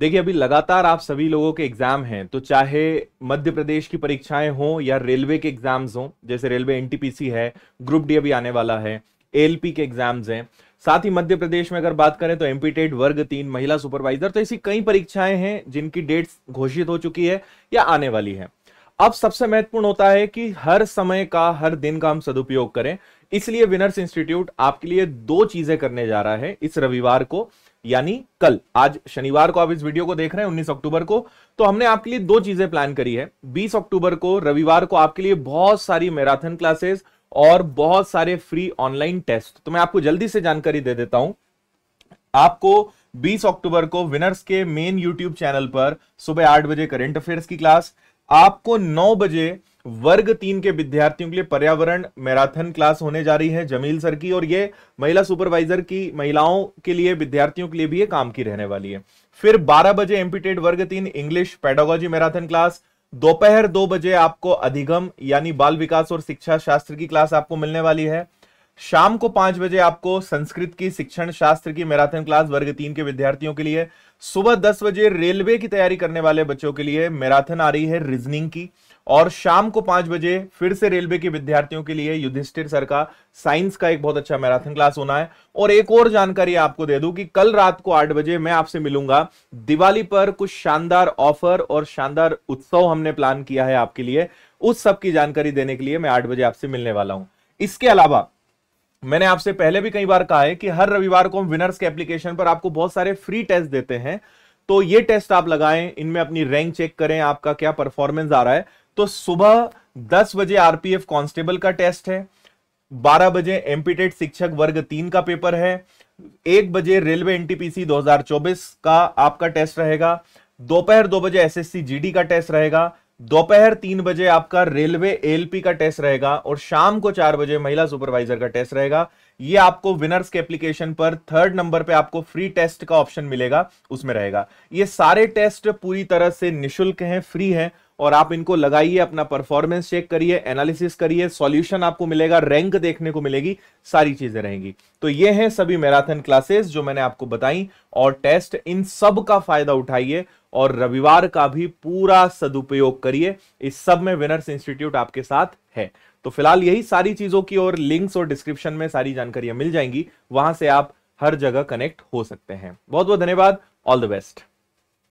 देखिए अभी लगातार आप सभी लोगों के एग्जाम हैं तो चाहे मध्य प्रदेश की परीक्षाएं हों या रेलवे के एग्जाम्स हों जैसे रेलवे एनटीपीसी है ग्रुप डी अभी आने वाला है एलपी के एग्जाम्स हैं साथ ही मध्य प्रदेश में अगर बात करें तो एम्पीटेड वर्ग तीन महिला सुपरवाइजर तो ऐसी कई परीक्षाएं हैं जिनकी डेट्स घोषित हो चुकी है या आने वाली है अब सबसे महत्वपूर्ण होता है कि हर समय का हर दिन का हम सदुपयोग करें इसलिए विनर्स इंस्टीट्यूट आपके लिए दो चीजें करने जा रहा है इस रविवार को यानी कल आज शनिवार को आप इस वीडियो को देख रहे हैं 19 अक्टूबर को तो हमने आपके लिए दो चीजें प्लान करी है 20 अक्टूबर को रविवार को आपके लिए बहुत सारी मैराथन क्लासेस और बहुत सारे फ्री ऑनलाइन टेस्ट तो मैं आपको जल्दी से जानकारी दे देता हूं आपको 20 अक्टूबर को विनर्स के मेन यूट्यूब चैनल पर सुबह आठ बजे करेंट अफेयर्स की क्लास आपको नौ बजे वर्ग तीन के विद्यार्थियों के लिए पर्यावरण मैराथन क्लास होने जा रही है जमील सर की और ये महिला सुपरवाइजर की महिलाओं के लिए विद्यार्थियों के लिए भी ये काम की रहने वाली है फिर 12 बजे एम्पिटेड वर्ग तीन इंग्लिश पेडोगोजी मैराथन क्लास दोपहर दो बजे आपको अधिगम यानी बाल विकास और शिक्षा शास्त्र की क्लास आपको मिलने वाली है शाम को पांच बजे आपको संस्कृत की शिक्षण शास्त्र की मैराथन क्लास वर्ग तीन के विद्यार्थियों के लिए सुबह दस बजे रेलवे की तैयारी करने वाले बच्चों के लिए मैराथन आ रही है रीजनिंग की और शाम को पांच बजे फिर से रेलवे के विद्यार्थियों के लिए युधिष्ठिर सर का साइंस का एक बहुत अच्छा मैराथन क्लास होना है और एक और जानकारी आपको दे दूं कि कल रात को आठ बजे मैं आपसे मिलूंगा दिवाली पर कुछ शानदार ऑफर और शानदार उत्सव हमने प्लान किया है आपके लिए उस सब की जानकारी देने के लिए मैं आठ बजे आपसे मिलने वाला हूं इसके अलावा मैंने आपसे पहले भी कई बार कहा है कि हर रविवार को हम विनर्स के एप्लीकेशन पर आपको बहुत सारे फ्री टेस्ट देते हैं तो ये टेस्ट आप लगाएं इनमें अपनी रैंक चेक करें आपका क्या परफॉर्मेंस आ रहा है तो सुबह दस बजे आरपीएफ कांस्टेबल का टेस्ट है बारह बजे एम्पिटेड शिक्षक वर्ग तीन का पेपर है एक बजे रेलवे एनटीपीसी 2024 का आपका टेस्ट रहेगा दोपहर दो बजे एसएससी जीडी का टेस्ट रहेगा दोपहर तीन बजे आपका रेलवे एलपी का टेस्ट रहेगा और शाम को चार बजे महिला सुपरवाइजर का टेस्ट रहेगा ये आपको विनर्स के एप्लीकेशन पर थर्ड नंबर पे आपको फ्री टेस्ट का ऑप्शन मिलेगा उसमें रहेगा ये सारे टेस्ट पूरी तरह से निशुल्क हैं फ्री हैं और आप इनको लगाइए अपना परफॉर्मेंस चेक करिए एनालिसिस करिए सॉल्यूशन आपको मिलेगा रैंक देखने को मिलेगी सारी चीजें रहेंगी तो ये हैं सभी मैराथन क्लासेस जो मैंने आपको बताई और टेस्ट इन सब का फायदा उठाइए और रविवार का भी पूरा सदुपयोग करिए इस सब में विनर्स इंस्टीट्यूट आपके साथ है तो फिलहाल यही सारी चीजों की और लिंक्स और डिस्क्रिप्शन में सारी जानकारियां मिल जाएंगी वहां से आप हर जगह कनेक्ट हो सकते हैं बहुत बहुत धन्यवाद ऑल द बेस्ट